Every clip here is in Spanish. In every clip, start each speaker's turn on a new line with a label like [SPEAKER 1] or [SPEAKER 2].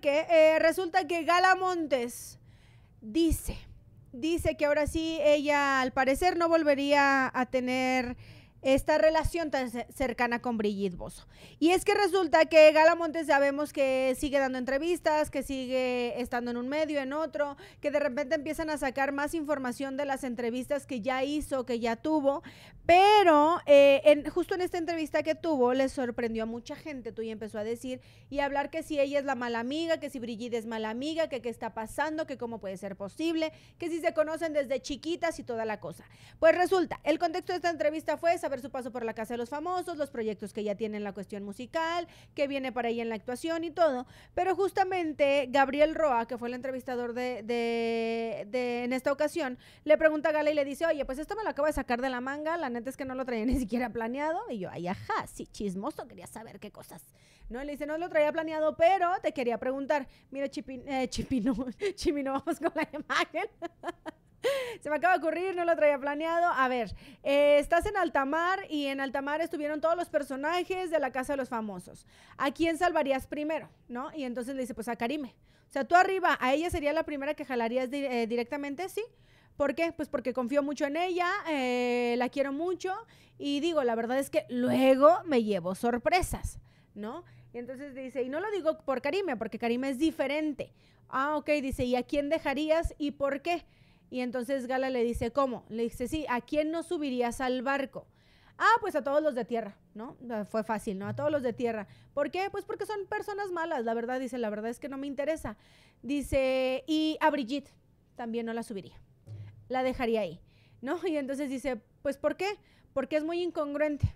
[SPEAKER 1] porque eh, resulta que Gala Montes dice, dice que ahora sí ella al parecer no volvería a tener esta relación tan cercana con Brigitte Bosso. Y es que resulta que Gala Montes sabemos que sigue dando entrevistas, que sigue estando en un medio, en otro, que de repente empiezan a sacar más información de las entrevistas que ya hizo, que ya tuvo, pero eh, justo en esta entrevista que tuvo le sorprendió a mucha gente, tú y empezó a decir y a hablar que si ella es la mala amiga, que si Brigitte es mala amiga, que qué está pasando, que cómo puede ser posible, que si se conocen desde chiquitas y toda la cosa. Pues resulta, el contexto de esta entrevista fue esa ver su paso por la Casa de los Famosos, los proyectos que ya tiene en la cuestión musical, que viene para ella en la actuación y todo. Pero justamente Gabriel Roa, que fue el entrevistador de, en esta ocasión, le pregunta a Gala y le dice, oye, pues esto me lo acabo de sacar de la manga, la neta es que no lo traía ni siquiera planeado. Y yo, ay, ajá, sí, chismoso, quería saber qué cosas. No, le dice, no lo traía planeado, pero te quería preguntar. Mira, Chipino, eh, Chipino, vamos con la imagen. Se me acaba de ocurrir, no lo traía planeado. A ver, eh, estás en Altamar y en Altamar estuvieron todos los personajes de la Casa de los Famosos. ¿A quién salvarías primero? ¿No? Y entonces le dice, pues a Karime. O sea, tú arriba, a ella sería la primera que jalarías eh, directamente, sí. ¿Por qué? Pues porque confío mucho en ella, eh, la quiero mucho y digo, la verdad es que luego me llevo sorpresas, ¿no? Y entonces dice, y no lo digo por Karime, porque Karime es diferente. Ah, ok, dice, ¿y a quién dejarías y por qué? Y entonces Gala le dice, ¿cómo? Le dice, sí, ¿a quién no subirías al barco? Ah, pues a todos los de tierra, ¿no? Fue fácil, ¿no? A todos los de tierra. ¿Por qué? Pues porque son personas malas, la verdad, dice, la verdad es que no me interesa. Dice, y a Brigitte también no la subiría, la dejaría ahí, ¿no? Y entonces dice, pues ¿por qué? Porque es muy incongruente.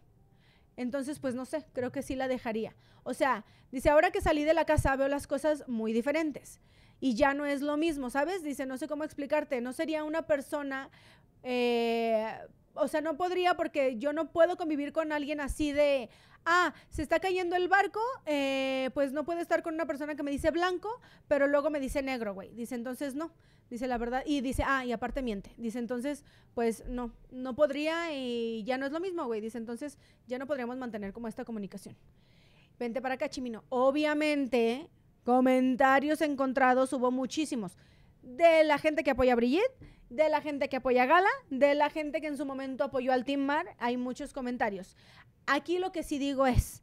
[SPEAKER 1] Entonces, pues no sé, creo que sí la dejaría. O sea, dice, ahora que salí de la casa veo las cosas muy diferentes y ya no es lo mismo, ¿sabes? Dice, no sé cómo explicarte, no sería una persona, eh, o sea, no podría porque yo no puedo convivir con alguien así de, ah, se está cayendo el barco, eh, pues no puedo estar con una persona que me dice blanco, pero luego me dice negro, güey. Dice, entonces no, dice la verdad, y dice, ah, y aparte miente. Dice, entonces, pues no, no podría y ya no es lo mismo, güey. Dice, entonces ya no podríamos mantener como esta comunicación. Vente para acá, Chimino. Obviamente, Comentarios encontrados hubo muchísimos. De la gente que apoya a Brigitte, de la gente que apoya a Gala, de la gente que en su momento apoyó al Team Mar, hay muchos comentarios. Aquí lo que sí digo es,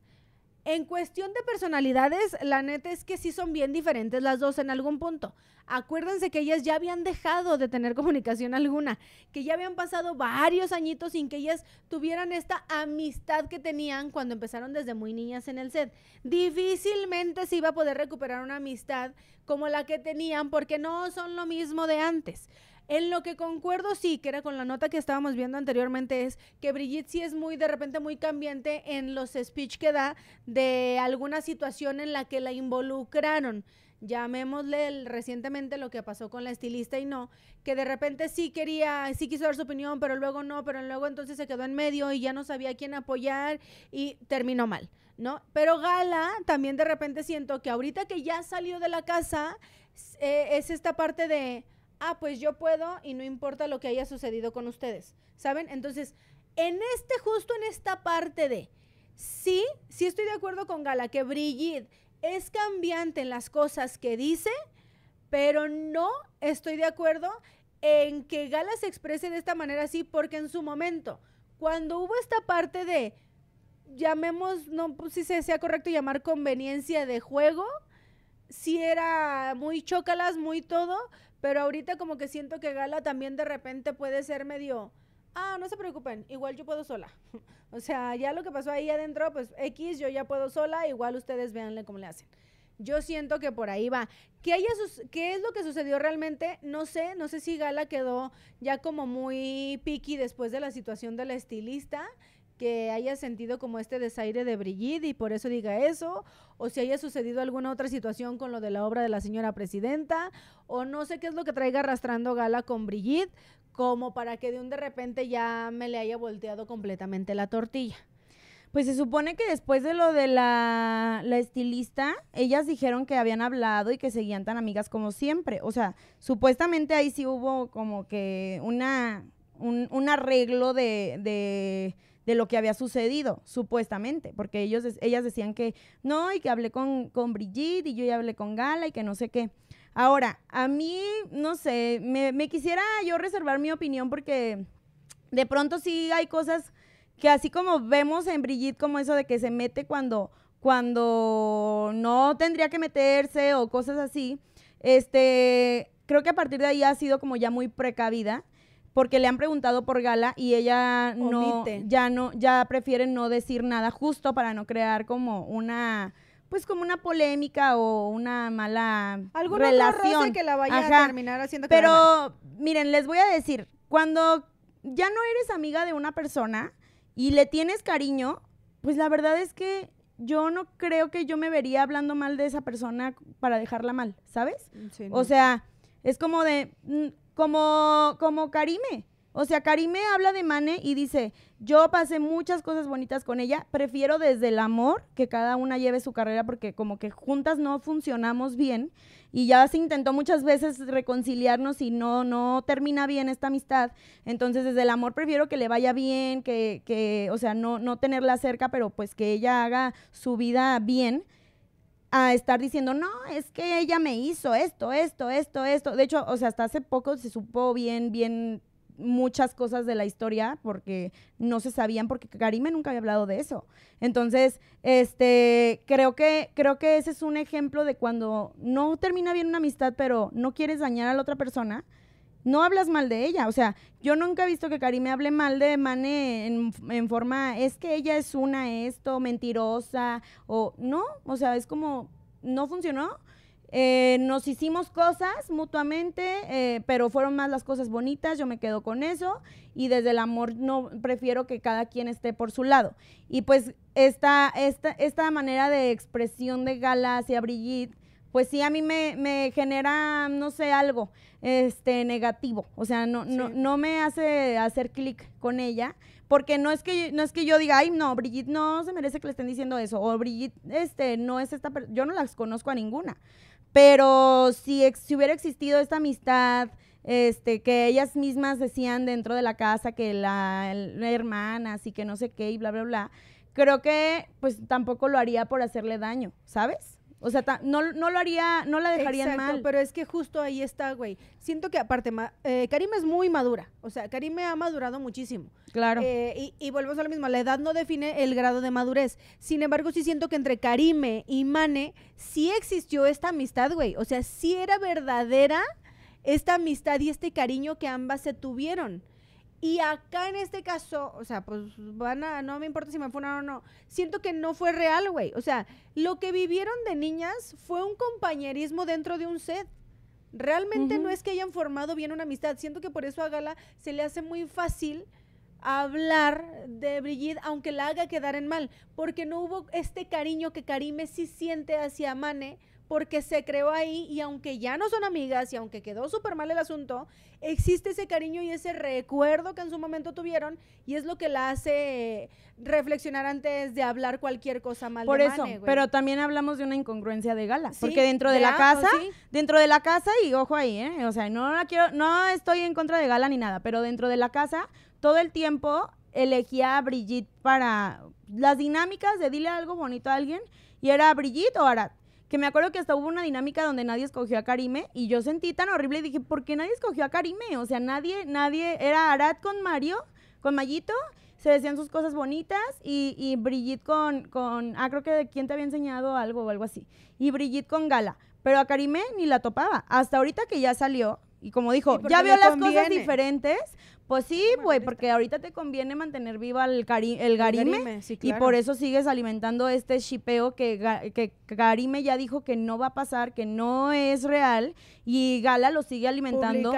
[SPEAKER 1] en cuestión de personalidades, la neta es que sí son bien diferentes las dos en algún punto. Acuérdense que ellas ya habían dejado de tener comunicación alguna, que ya habían pasado varios añitos sin que ellas tuvieran esta amistad que tenían cuando empezaron desde muy niñas en el set. Difícilmente se iba a poder recuperar una amistad como la que tenían porque no son lo mismo de antes. En lo que concuerdo, sí, que era con la nota que estábamos viendo anteriormente, es que Brigitte sí es muy, de repente, muy cambiante en los speech que da de alguna situación en la que la involucraron llamémosle recientemente lo que pasó con la estilista y no, que de repente sí quería, sí quiso dar su opinión, pero luego no, pero luego entonces se quedó en medio y ya no sabía quién apoyar y terminó mal, ¿no? Pero Gala también de repente siento que ahorita que ya salió de la casa eh, es esta parte de ah, pues yo puedo y no importa lo que haya sucedido con ustedes, ¿saben? Entonces, en este, justo en esta parte de, sí, sí estoy de acuerdo con Gala, que Brigitte es cambiante en las cosas que dice, pero no estoy de acuerdo en que Gala se exprese de esta manera así, porque en su momento, cuando hubo esta parte de, llamemos, no sé si sea correcto llamar conveniencia de juego, si era muy chócalas, muy todo, pero ahorita como que siento que Gala también de repente puede ser medio, ah, no se preocupen, igual yo puedo sola. o sea, ya lo que pasó ahí adentro, pues X, yo ya puedo sola, igual ustedes véanle cómo le hacen. Yo siento que por ahí va. ¿Qué, ¿Qué es lo que sucedió realmente? No sé, no sé si Gala quedó ya como muy piqui después de la situación de la estilista que haya sentido como este desaire de Brigitte y por eso diga eso, o si haya sucedido alguna otra situación con lo de la obra de la señora presidenta, o no sé qué es lo que traiga arrastrando Gala con Brigitte, como para que de un de repente ya me le haya volteado completamente la tortilla. Pues
[SPEAKER 2] se supone que después de lo de la, estilista, ellas dijeron que habían hablado y que seguían tan amigas como siempre. O sea, supuestamente ahí sí hubo como que una, un, arreglo de de lo que había sucedido, supuestamente, porque ellos, ellas decían que no, y que hablé con, con Brigitte, y yo ya hablé con Gala, y que no sé qué. Ahora, a mí, no sé, me, quisiera yo reservar mi opinión porque de pronto sí hay cosas que así como vemos en Brigitte como eso de que se mete cuando, cuando no tendría que meterse o cosas así, este, creo que a partir de ahí ha sido como ya muy precavida porque le han preguntado por Gala y ella no, ya no, ya prefiere no decir nada justo para no crear como una pues como una polémica o una mala ¿Alguna relación que la vaya a terminar haciendo Pero miren, les voy a decir, cuando ya no eres amiga de una persona y le tienes cariño, pues la verdad es que yo no creo que yo me vería hablando mal de esa persona para dejarla mal, ¿sabes? Sí, O sea, es como de mm, como, como Karime. O sea, Karime habla de Mane y dice, yo pasé muchas cosas bonitas con ella, prefiero desde el amor que cada una lleve su carrera porque como que juntas no funcionamos bien y ya se intentó muchas veces reconciliarnos y no, no termina bien esta amistad. Entonces desde el amor prefiero que le vaya bien, que, que o sea, no, no tenerla cerca, pero pues que ella haga su vida bien a estar diciendo, no, es que ella me hizo esto, esto, esto, esto. De hecho, o sea, hasta hace poco se supo bien, bien muchas cosas de la historia porque no se sabían porque Karime nunca había hablado de eso. Entonces, este, creo que creo que ese es un ejemplo de cuando no termina bien una amistad, pero no quieres dañar a la otra persona no hablas mal de ella. O sea, yo nunca he visto que me hable mal de Mane en, forma, es que ella es una esto, mentirosa, o no, o sea, es como, no funcionó. Eh, nos hicimos cosas mutuamente, eh, pero fueron más las cosas bonitas, yo me quedo con eso y desde el amor no prefiero que cada quien esté por su lado. Y pues esta, esta, esta manera de expresión de Gala hacia Brigitte pues sí a mí me, genera, no sé, algo este negativo. O sea, no, no, no me hace hacer clic con ella. Porque no es que no es que yo diga, ay no, Brigitte no se merece que le estén diciendo eso. O Brigitte, este, no es esta yo no las conozco a ninguna. Pero si, si hubiera existido esta amistad, este, que ellas mismas decían dentro de la casa que la, la hermana, así que no sé qué, y bla, bla, bla, creo que pues tampoco lo haría por hacerle daño, ¿sabes? O sea, no, lo haría, no la dejarían mal. pero es
[SPEAKER 1] que justo ahí está, güey. Siento que aparte, ma, eh, Karime es muy madura. O sea, Karime ha madurado muchísimo. Claro. Eh, y, y, volvemos a lo mismo, la edad no define el grado de madurez. Sin embargo, sí siento que entre Karime y Mane sí existió esta amistad, güey. O sea, sí era verdadera esta amistad y este cariño que ambas se tuvieron. Y acá en este caso, o sea, pues van a, no me importa si me funaron o no, siento que no fue real, güey. O sea, lo que vivieron de niñas fue un compañerismo dentro de un set. Realmente no es que hayan formado bien una amistad. Siento que por eso a Gala se le hace muy fácil hablar de Brigitte, aunque la haga quedar en mal, porque no hubo este cariño que Karime sí siente hacia Mane porque se creó ahí y aunque ya no son amigas y aunque quedó súper mal el asunto, existe ese cariño y ese recuerdo que en su momento tuvieron y es lo que la hace reflexionar antes de hablar cualquier cosa mal. Por eso, pero
[SPEAKER 2] también hablamos de una incongruencia de gala, porque dentro de, la casa, dentro de la casa y ojo ahí, ¿eh? o sea, no la quiero, no estoy en contra de gala ni nada, pero dentro de la casa todo el tiempo elegía a Brigitte para las dinámicas de dile algo bonito a alguien y era Brigitte o Arat que me acuerdo que hasta hubo una dinámica donde nadie escogió a Karime y yo sentí tan horrible y dije, ¿por qué nadie escogió a Karime? O sea, nadie, nadie, era Arad con Mario, con Mayito, se decían sus cosas bonitas y, y Brigitte con, con, ah, creo que de quién te había enseñado algo o algo así, y Brigitte con Gala, pero a Karime ni la topaba, hasta ahorita que ya salió, y como dijo, ya vio las cosas diferentes. Pues sí, güey, porque ahorita te conviene mantener viva el, Garime. Y por eso sigues alimentando este shipeo que, Garime ya dijo que no va a pasar, que no es real. Y Gala lo sigue alimentando.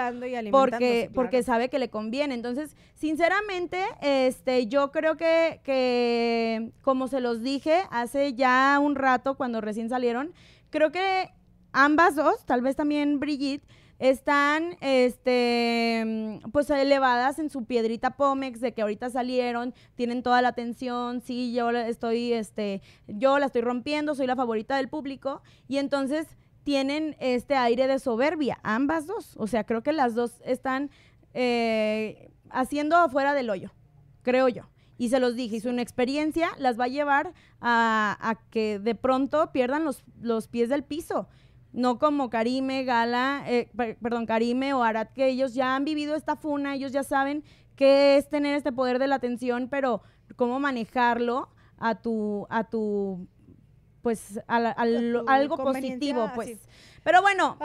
[SPEAKER 2] porque, porque sabe que le conviene. Entonces, sinceramente, este, yo creo que, que, como se los dije hace ya un rato, cuando recién salieron, creo que ambas dos, tal vez también Brigitte están este mm, pues elevadas en su piedrita Pomex de que ahorita salieron, tienen toda la atención, sí, yo estoy este yo la estoy rompiendo, soy la favorita del público y entonces tienen este aire de soberbia, ambas dos. O sea, creo que las dos están eh, haciendo afuera del hoyo, creo yo. Y se los dije, y su experiencia, las va a llevar a, que de pronto pierdan los pies del piso no como Karime, Gala, eh, perdón, Karime o Arat, que ellos ya han vivido esta funa, ellos ya saben qué es tener este poder de la atención, pero cómo manejarlo a tu, a tu, pues, algo positivo, ah, pues.
[SPEAKER 1] Pero bueno,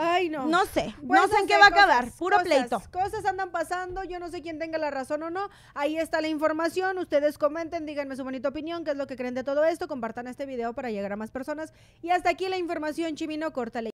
[SPEAKER 1] no. sé, no sé en qué va a acabar, puro pleito. Cosas andan pasando, yo no sé quién tenga la razón o no, ahí está la información, ustedes comenten, díganme su bonita opinión, qué es lo que creen de todo esto, compartan este video para llegar a más personas. Y hasta aquí la información, Chimino, córtale